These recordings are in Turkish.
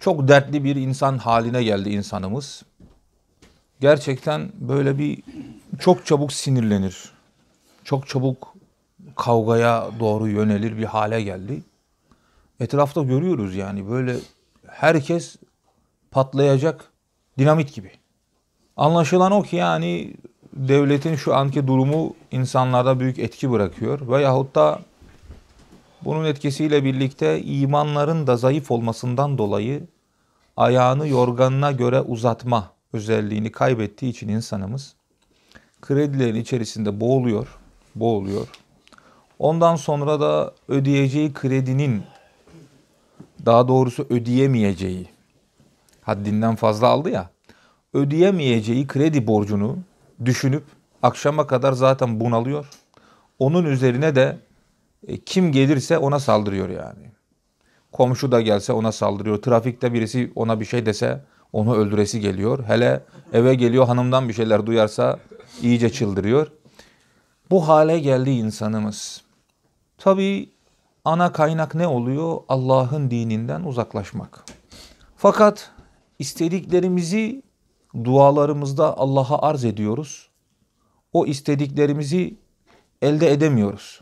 Çok dertli bir insan haline geldi insanımız. Gerçekten böyle bir çok çabuk sinirlenir. Çok çabuk kavgaya doğru yönelir bir hale geldi. Etrafta görüyoruz yani böyle herkes patlayacak dinamit gibi. Anlaşılan o ki yani devletin şu anki durumu insanlarda büyük etki bırakıyor. Veyahut da bunun etkisiyle birlikte imanların da zayıf olmasından dolayı ayağını yorganına göre uzatma özelliğini kaybettiği için insanımız kredilerin içerisinde boğuluyor, boğuluyor. Ondan sonra da ödeyeceği kredinin daha doğrusu ödeyemeyeceği haddinden fazla aldı ya ödeyemeyeceği kredi borcunu düşünüp akşama kadar zaten bunalıyor. Onun üzerine de e, kim gelirse ona saldırıyor yani. Komşu da gelse ona saldırıyor. Trafikte birisi ona bir şey dese onu öldüresi geliyor. Hele eve geliyor hanımdan bir şeyler duyarsa iyice çıldırıyor. Bu hale geldi insanımız. Tabi ana kaynak ne oluyor? Allah'ın dininden uzaklaşmak. Fakat istediklerimizi dualarımızda Allah'a arz ediyoruz. O istediklerimizi elde edemiyoruz.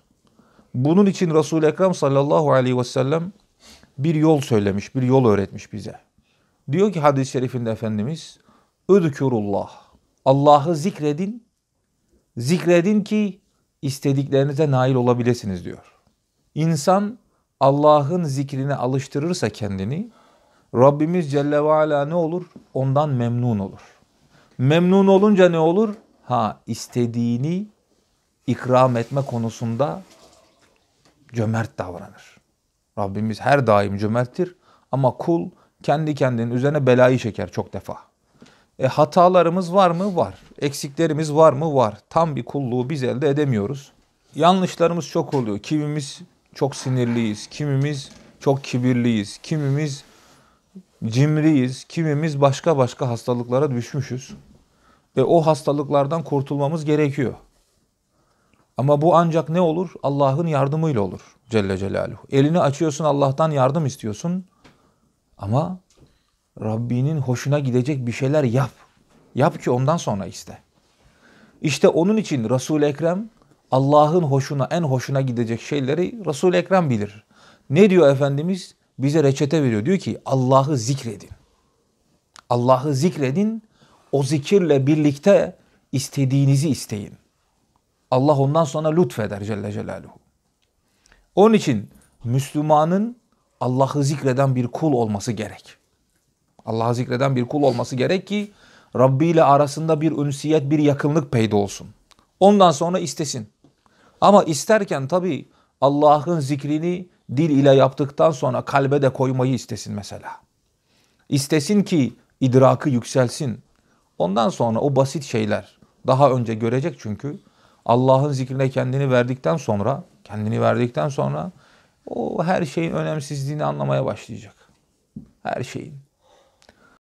Bunun için Resul-i Ekrem sallallahu aleyhi ve sellem bir yol söylemiş, bir yol öğretmiş bize. Diyor ki hadis-i şerifinde Efendimiz, Ödükürullah, Allah'ı zikredin, zikredin ki istediklerinize nail olabilirsiniz diyor. İnsan Allah'ın zikrine alıştırırsa kendini, Rabbimiz Celle ve Ala ne olur? Ondan memnun olur. Memnun olunca ne olur? Ha istediğini ikram etme konusunda cömert davranır. Rabbimiz her daim cömerttir ama kul kendi kendinin üzerine belayı çeker çok defa. E, hatalarımız var mı? Var. Eksiklerimiz var mı? Var. Tam bir kulluğu biz elde edemiyoruz. Yanlışlarımız çok oluyor. Kimimiz çok sinirliyiz, kimimiz çok kibirliyiz, kimimiz cimriyiz, kimimiz başka başka hastalıklara düşmüşüz. Ve o hastalıklardan kurtulmamız gerekiyor. Ama bu ancak ne olur? Allah'ın yardımıyla olur Celle Celaluhu. Elini açıyorsun Allah'tan yardım istiyorsun ama Rabbinin hoşuna gidecek bir şeyler yap. Yap ki ondan sonra iste. İşte onun için Resul-i Ekrem Allah'ın hoşuna, en hoşuna gidecek şeyleri Resul-i Ekrem bilir. Ne diyor Efendimiz? Bize reçete veriyor. Diyor ki Allah'ı zikredin. Allah'ı zikredin, o zikirle birlikte istediğinizi isteyin. Allah ondan sonra lütfeder Celle Celaluhu. Onun için Müslümanın Allah'ı zikreden bir kul olması gerek. Allah'ı zikreden bir kul olması gerek ki Rabbi ile arasında bir ünsiyet, bir yakınlık peyda olsun. Ondan sonra istesin. Ama isterken tabii Allah'ın zikrini dil ile yaptıktan sonra kalbe de koymayı istesin mesela. İstesin ki idrakı yükselsin. Ondan sonra o basit şeyler daha önce görecek çünkü Allah'ın zikrine kendini verdikten sonra, kendini verdikten sonra o her şeyin önemsizliğini anlamaya başlayacak. Her şeyin.